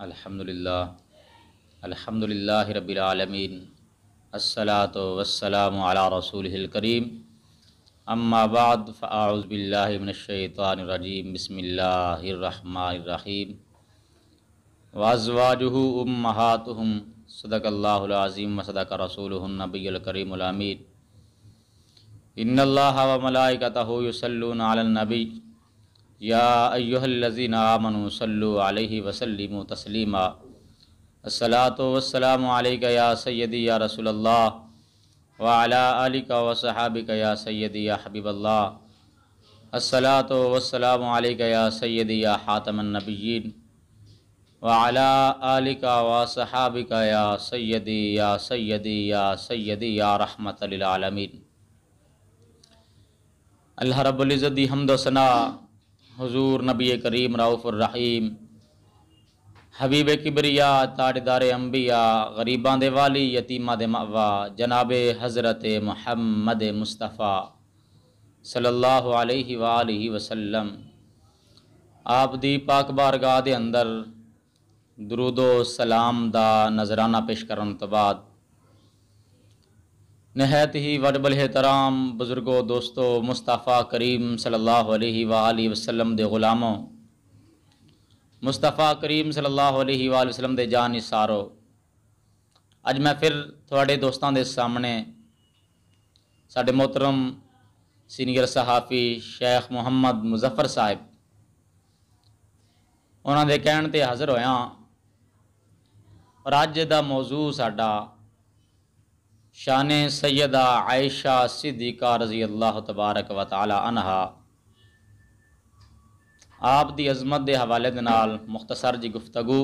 अल्हम्दुलिल्लाह अल्हम्दुलिल्लाह रब्बिल आलमीन अला रसूलिल करीम अम्मा बाद फ़ाउज़ बिल्लाहि मिनश शैतानिर रजीम बिस्मिल्लाहिर रहमानिर रहीम वाजवाजुहु उम्महातुहुम अज़ीम व सदक रसूलुहुन नबीयुल करीमुल अमीन इन्नल्लाह व या अयोहल्लिन आमन सल्लि वसलम वसलाम या सैदी या रसोल्ला वाला अलिका वसहाबिक या सैदी या हबीबल्ला असलात वसलाम या सैदी या हातमनबीन वाला अलिका सैदी या सैदी या सैदी या रहमतलमीन अल्लाह रब्ज़ी हमदोसना हजूर नबी करीम रहीम हबीब किबरिया ताड़दार अम्बिया गरीबा दे वाली यतीमा दे मावा जनाब हज़रत मुहम्मद मुस्तफ़ा सल्लल्लाहु अलैहि वालैहि वसल्लम आप दी पाक बारगाह दे अंदर दरूदो सलाम दा नजराना पेश करने तो बाद नहायत ही वड वडबल तराम बुजुर्गो दोस्तों मुस्तफ़ा करीम सल्ला वसलम दे गुलामो मुस्तफ़ा करीम सल्ला वसलम दे जान इसारो अज मैं फिर थोड़े दोस्तों के सामने साढ़े मोहतरम सीनियर सहाफ़ी शेख मुहम्मद मुजफ्फर साहेब उन्होंने कहते हाज़र होया और अज का मौजू सा शान सैदा आयशा सिद्दीक़ा रज़ी अल्लाह तबारक व तहा आप दी अजमत के हवाले के नाल मुख्तसर जी गुफ्तगु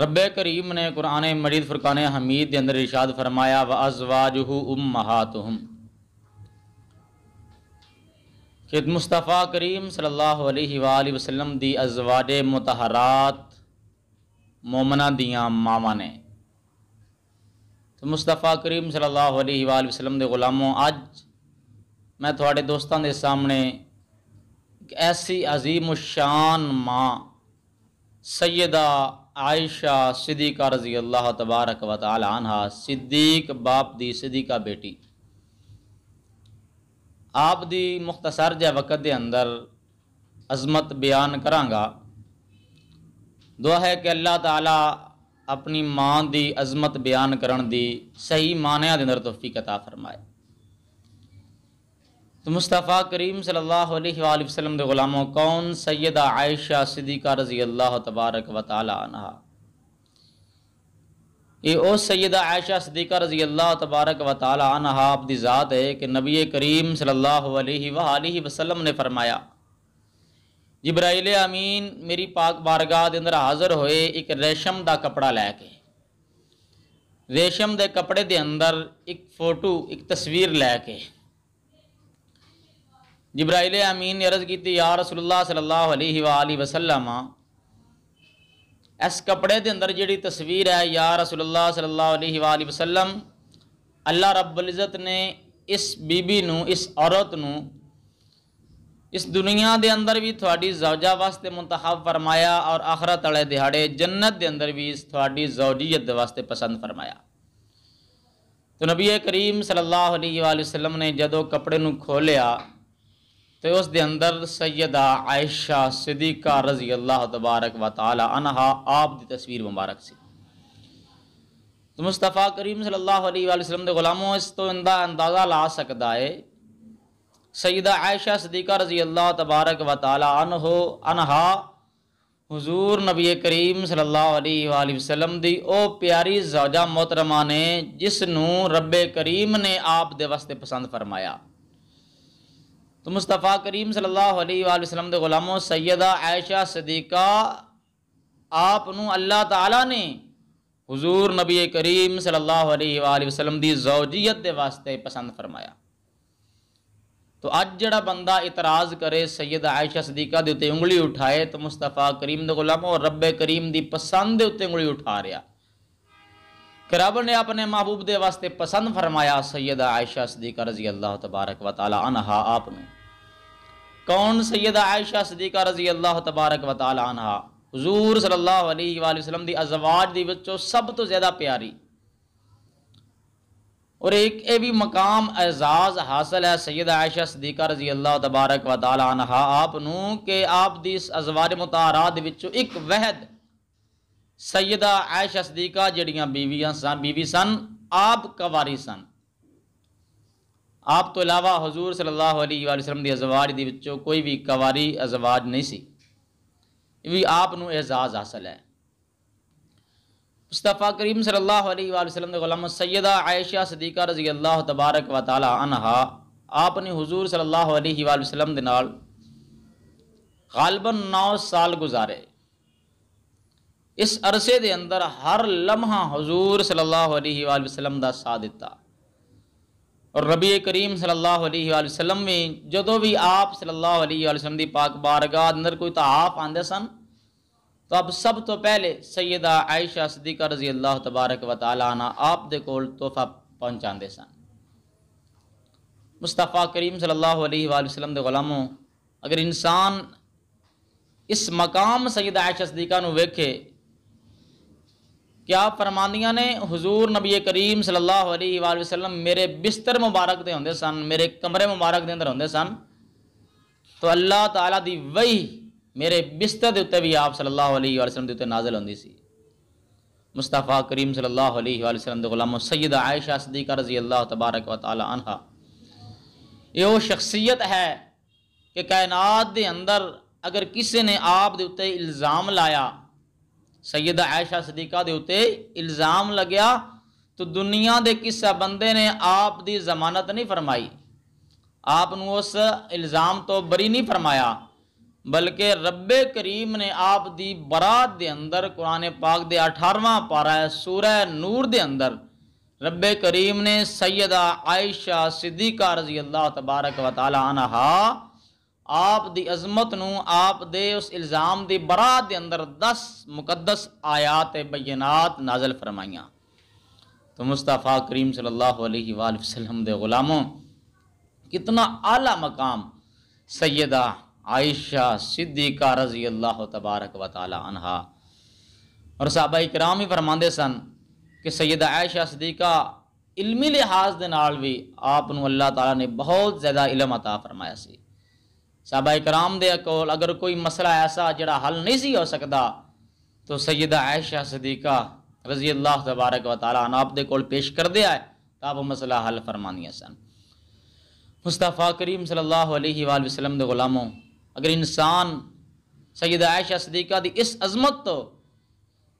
रब करीम ने कुरान मजीद फुरकान हमीद के अंदर इर्शाद फरमाया व अजवाजहू उम मुस्तफ़ा करीम सल्लल्लाहु अलैहि वसल्लम दी अजवाज मुतहरात मोमना दियाँ मावं ने तो मुस्तफा करीम सल्लल्लाहु अलैहि वसल्लम के गुलामों आज मैं थोड़े दोस्तों के सामने ऐसी अजीम शान माँ सैयदा आयशा सिद्दीका रजी अल्लाह तबारक वाल आनहा सिद्दीक बाप दी सिद्दीका बेटी आप दी मुख्तसर ज वक्त के अंदर अजमत बयान कराँगा दुआ है कि अल्लाह ਤਾਲਾ अपनी माँ की अजमत बयान ਕਰਨ ਦੀ ਸਹੀ ਮਾਨਿਆਂ ਦੇ ਅੰਦਰ ਤੌਫੀਕ عطا ਫਰਮਾਏ तो मुस्तफ़ा करीम सल्लल्लाहु अलैहि वसल्लम के गुलामों कौन सैदा आयशा सिद्दीका रजी अल्लाह तबारक व तहा ये उस सैदा आयशा सिद्दीका रजी अल्लाह तबारक व तहा आपकी ज़ात है कि नबी करीम सल्लल्लाहु अलैहि वसल्लम ने फरमाया जबराइल अमीन मेरी पाक बारगाह के अंदर हाज़र होए एक रेशम का कपड़ा लैके रेशम के कपड़े के अंदर एक फोटो एक तस्वीर लैके जबराइल अमीन ने अर्ज़ की या रसुल्ला सल्ला वसलम इस कपड़े के अंदर जी तस्वीर है या रसुल्ला सल्ला वसलम अल्लाह रबुल इज़त ने इस बीबी इस औरत को इस दुनिया के अंदर भी थोड़ी जवजा वास्ते मुंतब फरमाया और आखरत वाले दिहाड़े जन्नत के अंदर भी थोड़ी जवजीयत वास्ते पसंद फरमाया तो नबी करीम सल्लल्लाहु अलैहि वसल्लम ने जो कपड़े खोलिया तो उस दे अंदर सैयदा आयशा सिद्दीका रजी अल्लाह तबारक वाला अनहा आप दी तस्वीर मुबारक सी तो मुस्तफा करीम सल्लल्लाहु अलैहि वसल्लम के गुलामों इस तो इंदा अंदाज़ा ला सकता है सईदा आयशा सदीक़ा रजी अल्लाह तबारक व तह अनहा हजूर नबी करीम सल्ला वसलम की ओ प्यारी जौजा मोहतरमा ने जिसनों रब करीम ने आप दे वास्ते पसंद फरमाया तो मुस्तफ़ा करीम सल्ला वसलम के गुलामों सैयदा आयशा सदीका आपू अल्लाह तला ने हजूर नबी करीम सल्ला वसलम की जौजीयत वास्ते पसंद फरमाया तो अज जो बंदा इतराज करे सैयद आयशा सदीका देते उंगली उठाए तो मुस्तफा करीम के गुलाम और रबे करीम की पसंद के उत्ते उंगली उठा रहा रब ने अपने महबूब के वास्ते पसंद फरमाया सईयद आयशा सदीका रजी अल्लाह तबारक वताल अनहा आपने कौन सईयद आयशा सदीका रजी अल्लाह तबारक वताल अनहा हजूर सल अला वसलम की अजवाज दी सब तो ज़्यादा प्यारी और एक ए भी मकाम एजाज़ हासिल है सैयद आयशा सदीका रजी अल्लाह तबारक व तहा आप के आप दी अजवार एक वहद सैदा आयशा सदीका जड़ियाँ बीवियां सन बीवी सन आप कवारी सन आप तो इलावा हजूर सल्लल्लाहु अलैहि वसल्लम दी दी कोई भी कवारी अजवाज नहीं सी भी आप एजाज़ हासिल है मुस्तफ़ा करीम सल्हलम सैद आयशा सदीका रजी अल्लाह तबारक व ताल अनहा आपने हजूर सल्लाम गालबन नौ साल गुजारे इस अरसे दे अंदर हर लम्हा हजूर सल्लाम का साथ दिता और रबी करीम सल्लाम में जो भी आप सल्लाम की पाक बारगाह अंदर कोई तो आप आते सन तो अब सब तो पहले सैयदा आयशा सदीक़ा रजी अल्लाह तबारक व ताली आप दे कोल तोहफा पहुँचाते सन मुस्तफ़ा करीम सल्लल्लाहु अलैहि वसल्लम दे गुलामों अगर इंसान इस मकाम सैयद आयशा सदीक़ा वेखे क्या फरमानिया ने हजूर नबी करीम सल्लल्लाहु अलैहि वसल्लम मेरे बिस्तर मुबारक दे होंगे सन मेरे कमरे मुबारक के अंदर होंगे सन तो अल्लाह तला दी वही मेरे बिस्तर के उत्ते भी आप सल्लल्लाहु अलैहि वसल्लम के उत्ते नाजिल होंगी सी मुस्तफा करीम सल्लल्लाहु अलैहि वसल्लम के गुलाम सैयद आयशा सिद्दीका रजी अल्लाह तबारक व तआला अनहा यह वो शख्सियत है कि कायनात के अंदर अगर किसी ने आप दे उत्ते इल्जाम लाया सैयद आयशा सिद्दीका दे उत्ते इल्जाम लग्या तो दुनिया के किस बंदे ने आप दी जमानत नहीं फरमाई आपू उस इल्जाम तो बरी नहीं फरमाया बल्कि रब्बे करीम ने आप दी बरात दे अंदर कुरान पाक दे अठारवा पारा है सूरह नूर दे अंदर रब्बे करीम ने सैयदा आयशा सिद्दीका रजी अल्लाह तबारक व तआला अनहा आप दी अजमत नु आप दे उस इल्ज़ाम दी बरात दे अंदर दस मुकद्दस आयात बयनात नाजल फरमाइया तो मुस्तफ़ा करीम सल्लल्लाहु अलैहि वसल्लम दे गुलामों कितना आला मकाम सैदा आयशा सिद्दीका रजी अल्लाह तबारक व तहा और साहबा इकराम ही फरमाते सन कि सैयद आयशा सिद्दीका इलमी लिहाज के नाल भी आप अल्लाह ताला ने बहुत ज़्यादा इलम अता फरमाया सी साहबा इकराम दे कोल अगर कोई मसला ऐसा जरा हल नहीं सी हो सकता तो सैयद आयशा सिद्दीका रजी अल्लाह तबारक व तन आप कोल पेश कर दिया है तो आप मसला हल फरमानिया सन मुस्तफ़ा करीम सल्लल्लाहु अलैहि वसल्लम दे गुलामों अगर इंसान सईद आयशा सदीक़ा दी इस अजमत तो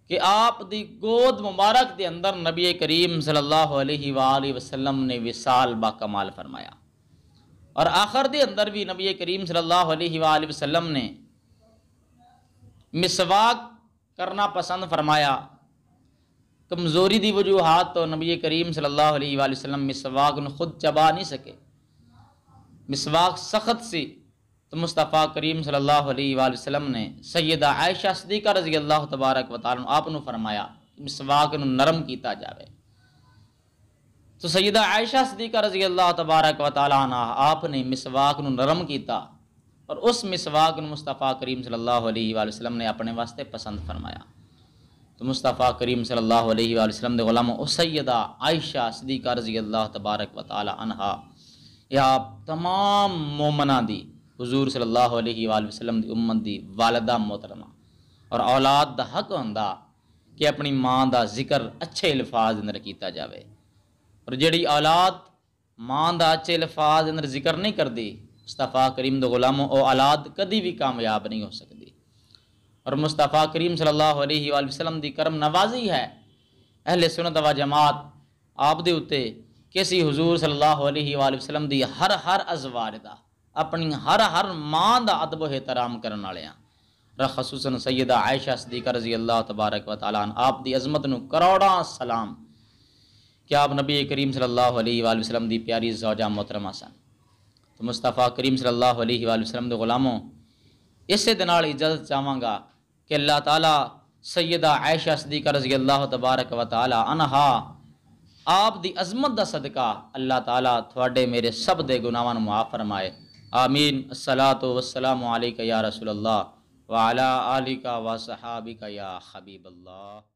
कि आप दी गोद मुबारक के अंदर नबी करीम सल्लल्लाहु अलैहि वसल्लम ने विसाल बा कमाल फरमाया और आखिर के अंदर भी नबी करीम सल्लल्लाहु अलैहि वसल्लम ने मिसवाक करना पसंद फरमाया कमज़ोरी की वजूहत तो नबी करीम सल्लल्लाहु अलैहि वसल्लम मिसवाक खुद चबा नहीं सके मिसवाक सख्त सी तो मुस्तफ़ा करीम सल्लल्लाहु अलैहि वसल्लम ने सैदा आयशा सदीक़ा रजी अल्लाह तबारक वाल आपन फरमाया मिसवाक नरम किया जाए तो सैदा आयशा सदीक़ा रजी अल्लाह तबारक वाल आपने मिसवाक नरम किया और उस मिसवाक मुस्तफ़ा करीम सल्लल्लाहु अलैहि वसल्लम ने अपने वास्ते पसंद फरमाया तो मुस्तफ़ा करीम सल्लल्लाहु अलैहि वसल्लम गुलाम उस सैदा आयशा सदीक़ा रजी अल्लाह तबारक वाल यह तमाम मोमना दी हजूर सल्ला वसलम की उम्मत की वालदा मोहतरमा और औलाद का हक होंगे कि अपनी माँ का जिक्र अच्छे अल्फाज अंदर किया जाए और जी औलाद माँ का अच्छे अल्फाज अंदर जिक्र नहीं करती मुस्तफ़ा करीम दो गुलामों और औलाद कभी भी कामयाब नहीं हो सकती और मुस्तफ़ा करीम सल्ला वसलम की करम नवाजी है अहले सुनत व जमात आप दे उत्ते किसी हजूर सल्लाह वसलम की हर हर अजवार का अपनी हर हर मां का अदब एहतराम करने वाले हाँ रखसूसन सईदा आयशा सदीक रजी अल्लाह तबारक वाल आप की अजमत न करोड़ा सलाम क्या आप नबी करीम सल्लाह वसलम की प्यारी जोजा मोहतरमा सन तो मुस्तफा करीम सल्लाह वसलम के गुलामों इस इजाजत चाहवागा कि अल्लाह तला सईदा आयशा सदीक रजी अल्लाह तबारक वाल अनहा आप की अजमत का सदका अल्लाह तला थोड़े मेरे सब के गुनावान माफ़ फरमाए आमीन असलात वसलाम या रसोल्ला वाला आलिका व या हबीबल्ला